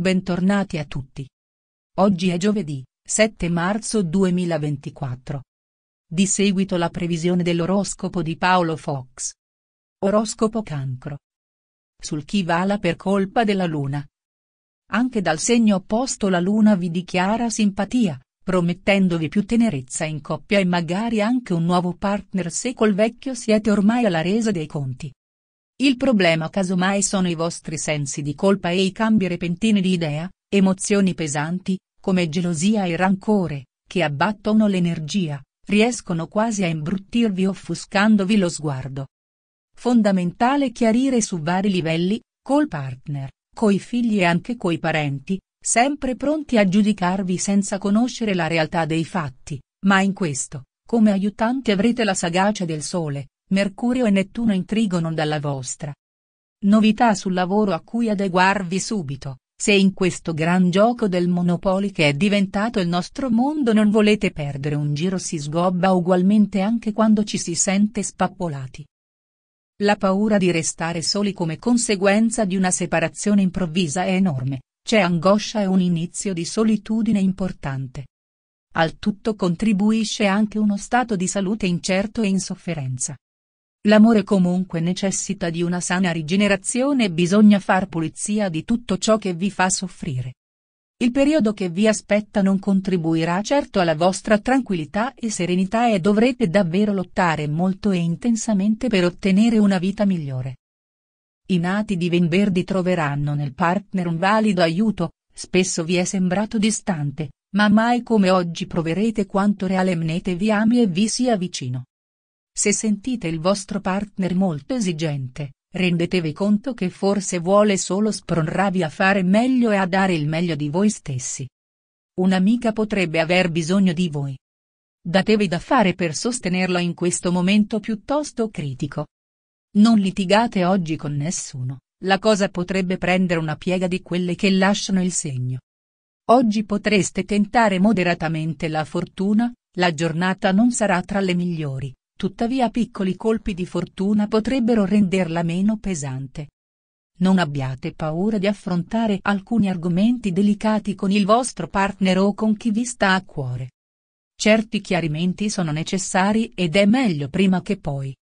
Bentornati a tutti. Oggi è giovedì, 7 marzo 2024. Di seguito la previsione dell'oroscopo di Paolo Fox. Oroscopo cancro. Sul chi vala per colpa della luna. Anche dal segno opposto la luna vi dichiara simpatia, promettendovi più tenerezza in coppia e magari anche un nuovo partner se col vecchio siete ormai alla resa dei conti. Il problema casomai sono i vostri sensi di colpa e i cambi repentini di idea, emozioni pesanti, come gelosia e rancore, che abbattono l'energia, riescono quasi a imbruttirvi offuscandovi lo sguardo. Fondamentale chiarire su vari livelli, col partner, coi figli e anche coi parenti, sempre pronti a giudicarvi senza conoscere la realtà dei fatti, ma in questo, come aiutanti avrete la sagacia del sole, Mercurio e Nettuno intrigono dalla vostra. Novità sul lavoro a cui adeguarvi subito, se in questo gran gioco del Monopoli che è diventato il nostro mondo non volete perdere un giro si sgobba ugualmente anche quando ci si sente spappolati. La paura di restare soli come conseguenza di una separazione improvvisa è enorme, c'è angoscia e un inizio di solitudine importante. Al tutto contribuisce anche uno stato di salute incerto e in sofferenza. L'amore comunque necessita di una sana rigenerazione e bisogna far pulizia di tutto ciò che vi fa soffrire. Il periodo che vi aspetta non contribuirà certo alla vostra tranquillità e serenità e dovrete davvero lottare molto e intensamente per ottenere una vita migliore. I nati di Venverdi troveranno nel partner un valido aiuto, spesso vi è sembrato distante, ma mai come oggi proverete quanto realmente vi ami e vi sia vicino. Se sentite il vostro partner molto esigente, rendetevi conto che forse vuole solo spronarvi a fare meglio e a dare il meglio di voi stessi. Un'amica potrebbe aver bisogno di voi. Datevi da fare per sostenerla in questo momento piuttosto critico. Non litigate oggi con nessuno, la cosa potrebbe prendere una piega di quelle che lasciano il segno. Oggi potreste tentare moderatamente la fortuna, la giornata non sarà tra le migliori, tuttavia piccoli colpi di fortuna potrebbero renderla meno pesante. Non abbiate paura di affrontare alcuni argomenti delicati con il vostro partner o con chi vi sta a cuore. Certi chiarimenti sono necessari ed è meglio prima che poi.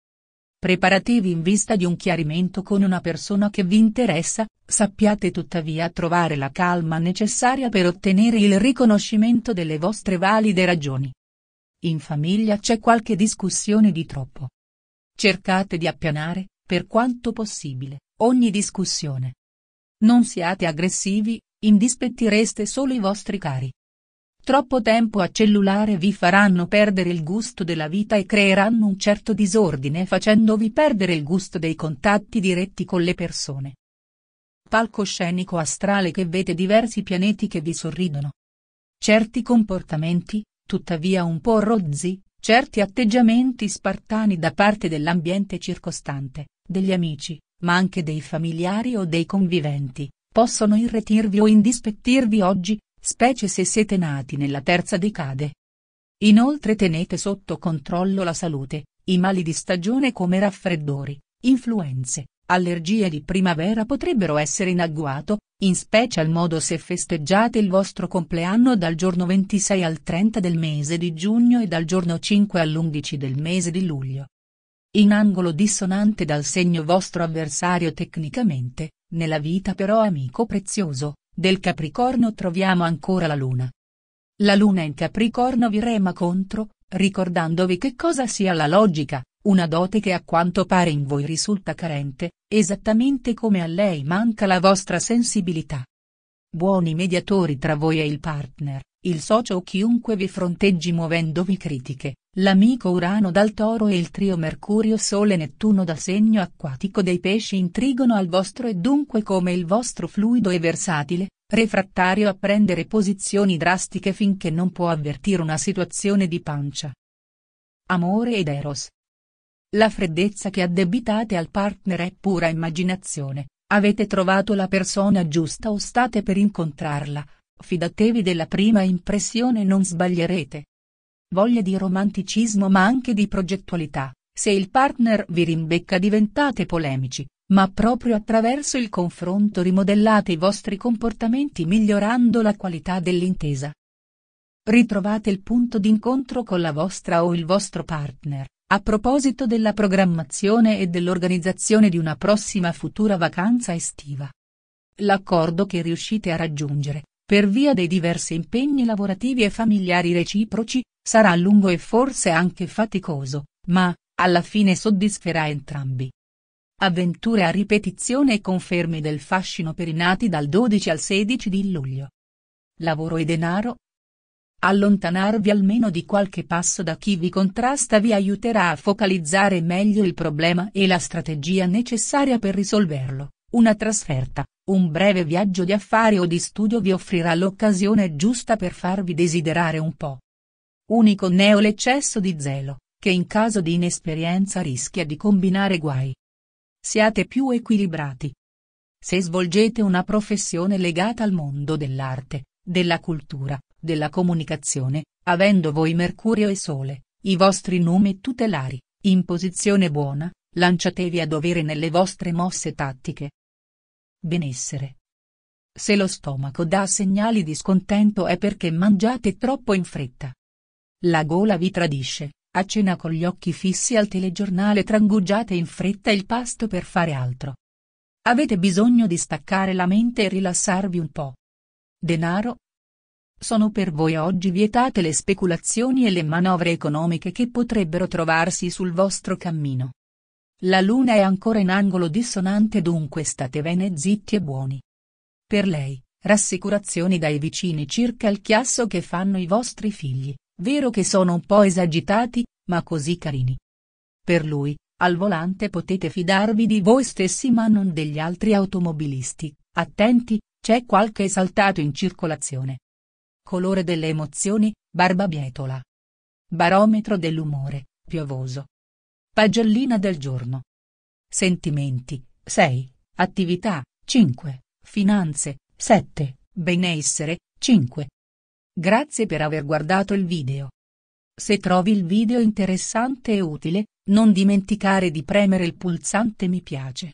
Preparativi in vista di un chiarimento con una persona che vi interessa, sappiate tuttavia trovare la calma necessaria per ottenere il riconoscimento delle vostre valide ragioni. In famiglia c'è qualche discussione di troppo. Cercate di appianare, per quanto possibile, ogni discussione. Non siate aggressivi, indispettireste solo i vostri cari. Troppo tempo a cellulare vi faranno perdere il gusto della vita e creeranno un certo disordine facendovi perdere il gusto dei contatti diretti con le persone. Palcoscenico astrale che vede diversi pianeti che vi sorridono. Certi comportamenti, tuttavia un po' rozzi, certi atteggiamenti spartani da parte dell'ambiente circostante, degli amici, ma anche dei familiari o dei conviventi, possono irretirvi o indispettirvi oggi, specie se siete nati nella terza decade. Inoltre tenete sotto controllo la salute, i mali di stagione come raffreddori, influenze, allergie di primavera potrebbero essere in agguato, in special modo se festeggiate il vostro compleanno dal giorno 26 al 30 del mese di giugno e dal giorno 5 all'11 del mese di luglio. In angolo dissonante dal segno vostro avversario tecnicamente, nella vita però amico prezioso, del Capricorno troviamo ancora la Luna. La Luna in Capricorno vi rema contro, ricordandovi che cosa sia la logica, una dote che a quanto pare in voi risulta carente, esattamente come a lei manca la vostra sensibilità. Buoni mediatori tra voi e il partner, il socio o chiunque vi fronteggi muovendovi critiche, l'amico Urano dal toro e il trio Mercurio Sole Nettuno dal segno acquatico dei pesci intrigono al vostro e dunque come il vostro fluido e versatile, refrattario a prendere posizioni drastiche finché non può avvertire una situazione di pancia. Amore ed Eros, la freddezza che addebitate al partner è pura immaginazione, avete trovato la persona giusta o state per incontrarla, fidatevi della prima impressione e non sbaglierete. Voglia di romanticismo ma anche di progettualità, se il partner vi rimbecca diventate polemici, ma proprio attraverso il confronto rimodellate i vostri comportamenti migliorando la qualità dell'intesa. Ritrovate il punto d'incontro con la vostra o il vostro partner. A proposito della programmazione e dell'organizzazione di una prossima futura vacanza estiva. L'accordo che riuscite a raggiungere, per via dei diversi impegni lavorativi e familiari reciproci, sarà lungo e forse anche faticoso, ma, alla fine soddisferà entrambi. Avventure a ripetizione e conferme del fascino per i nati dal 12 al 16 di luglio. Lavoro e denaro, Allontanarvi almeno di qualche passo da chi vi contrasta vi aiuterà a focalizzare meglio il problema e la strategia necessaria per risolverlo. Una trasferta, un breve viaggio di affari o di studio vi offrirà l'occasione giusta per farvi desiderare un po'. Unico neo l'eccesso di zelo, che in caso di inesperienza rischia di combinare guai. Siate più equilibrati. Se svolgete una professione legata al mondo dell'arte, della cultura, della comunicazione, avendo voi Mercurio e Sole, i vostri nomi tutelari, in posizione buona, lanciatevi a dovere nelle vostre mosse tattiche. Benessere. Se lo stomaco dà segnali di scontento è perché mangiate troppo in fretta. La gola vi tradisce, a cena con gli occhi fissi al telegiornale trangugiate in fretta il pasto per fare altro. Avete bisogno di staccare la mente e rilassarvi un po'. Denaro. Sono per voi oggi vietate le speculazioni e le manovre economiche che potrebbero trovarsi sul vostro cammino. La luna è ancora in angolo dissonante dunque statevene zitti e buoni. Per lei, rassicurazioni dai vicini circa il chiasso che fanno i vostri figli, vero che sono un po' esagitati, ma così carini. Per lui, al volante potete fidarvi di voi stessi ma non degli altri automobilisti, attenti, c'è qualche esaltato in circolazione. Colore delle emozioni, barbabietola. Barometro dell'umore, piovoso. Pagellina del giorno. Sentimenti, 6. Attività, 5. Finanze, 7. Benessere, 5. Grazie per aver guardato il video. Se trovi il video interessante e utile, non dimenticare di premere il pulsante mi piace.